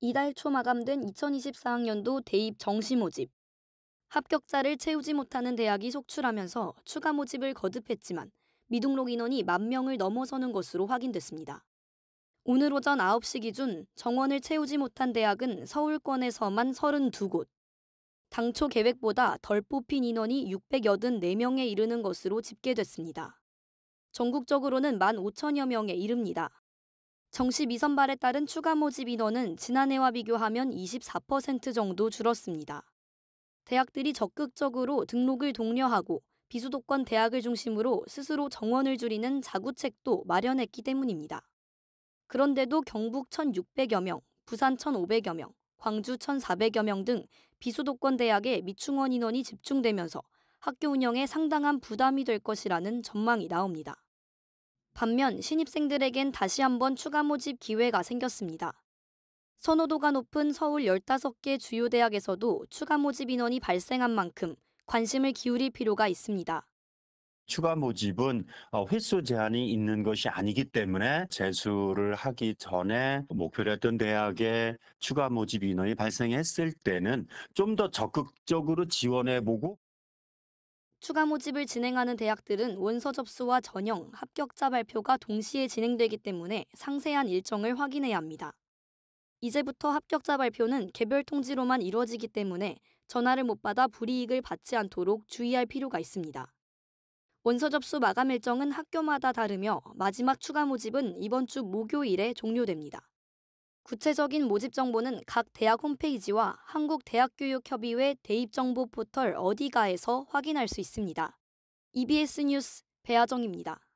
이달 초 마감된 2024학년도 대입 정시 모집. 합격자를 채우지 못하는 대학이 속출하면서 추가 모집을 거듭했지만 미등록 인원이 만 명을 넘어서는 것으로 확인됐습니다. 오늘 오전 9시 기준 정원을 채우지 못한 대학은 서울권에서만 32곳. 당초 계획보다 덜 뽑힌 인원이 684명에 이르는 것으로 집계됐습니다. 전국적으로는 1만 5천여 명에 이릅니다. 정시 미선발에 따른 추가 모집 인원은 지난해와 비교하면 24% 정도 줄었습니다. 대학들이 적극적으로 등록을 독려하고 비수도권 대학을 중심으로 스스로 정원을 줄이는 자구책도 마련했기 때문입니다. 그런데도 경북 1,600여 명, 부산 1,500여 명, 광주 1,400여 명 등 비수도권 대학의 미충원 인원이 집중되면서 학교 운영에 상당한 부담이 될 것이라는 전망이 나옵니다. 반면 신입생들에겐 다시 한번 추가 모집 기회가 생겼습니다. 선호도가 높은 서울 15개 주요 대학에서도 추가 모집 인원이 발생한 만큼 관심을 기울일 필요가 있습니다. 추가 모집은 어, 횟수 제한이 있는 것이 아니기 때문에 재수를 하기 전에 목표로 했던 대학에 추가 모집 인원이 발생했을 때는 좀 더 적극적으로 지원해 보고 추가 모집을 진행하는 대학들은 원서 접수와 전형, 합격자 발표가 동시에 진행되기 때문에 상세한 일정을 확인해야 합니다. 이제부터 합격자 발표는 개별 통지로만 이루어지기 때문에 전화를 못 받아 불이익을 받지 않도록 주의할 필요가 있습니다. 원서 접수 마감 일정은 학교마다 다르며 마지막 추가 모집은 이번 주 목요일에 종료됩니다. 구체적인 모집 정보는 각 대학 홈페이지와 한국대학교육협의회 대입정보 포털 어디가에서 확인할 수 있습니다. EBS 뉴스 배아정입니다.